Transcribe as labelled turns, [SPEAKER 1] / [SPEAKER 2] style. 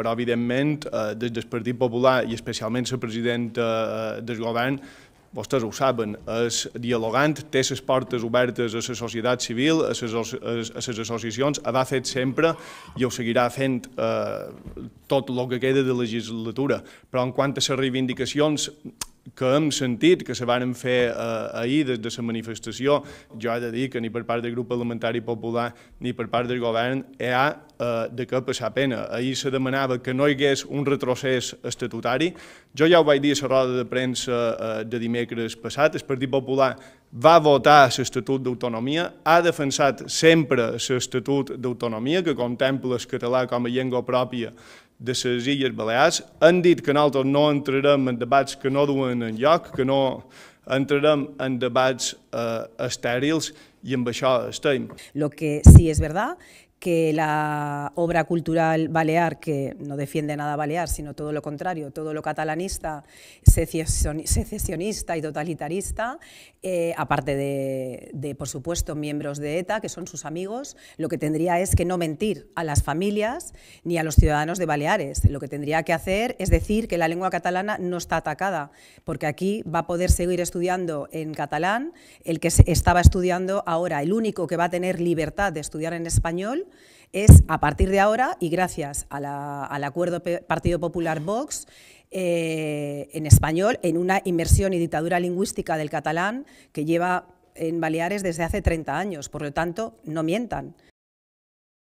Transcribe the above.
[SPEAKER 1] però evidentment eh, des del Partit Popular i especialment la presidenta eh, eh del govern, vostès ho saben, és dialogant, té les portes obertes a la societat civil, a les associacions, ha fet sempre i ho seguirà fent eh, tot el que queda de legislatura. Però en quant a les reivindicacions que hem sentit, que se varen fer eh, ahir des de la manifestació, jo he de dir que ni per part del grup parlamentari popular ni per part del govern hi ha eh, de què passar pena. Ahir se demanava que no hi hagués un retrocés estatutari. Jo ja ho vaig dir a la roda de premsa eh, de dimecres passat, el Partit Popular va votar l'Estatut d'Autonomia, ha defensat sempre l'Estatut d'Autonomia, que contempla el català com a llengua pròpia de les Illes Balears, han dit que nosaltres no entrarem en debats que no duen en lloc, que no entrarem en debats eh, estèrils, y
[SPEAKER 2] Lo que sí es verdad que la obra cultural balear, que no defiende nada balear, sino todo lo contrario, todo lo catalanista, secesionista y totalitarista, eh, aparte de, por supuesto, miembros de ETA, que son sus amigos, lo que tendría es que no mentir a las familias ni a los ciudadanos de Baleares. Lo que tendría que hacer es decir que la lengua catalana no está atacada, porque aquí va a poder seguir estudiando en catalán el que estaba estudiando ahora el único que va a tener libertad de estudiar en español es a partir de ahora y gracias al acuerdo Partido Popular-Vox, eh, en español, en una inmersión y dictadura lingüística del catalán que lleva en Baleares desde hace 30 años. Por lo tanto, no mientan.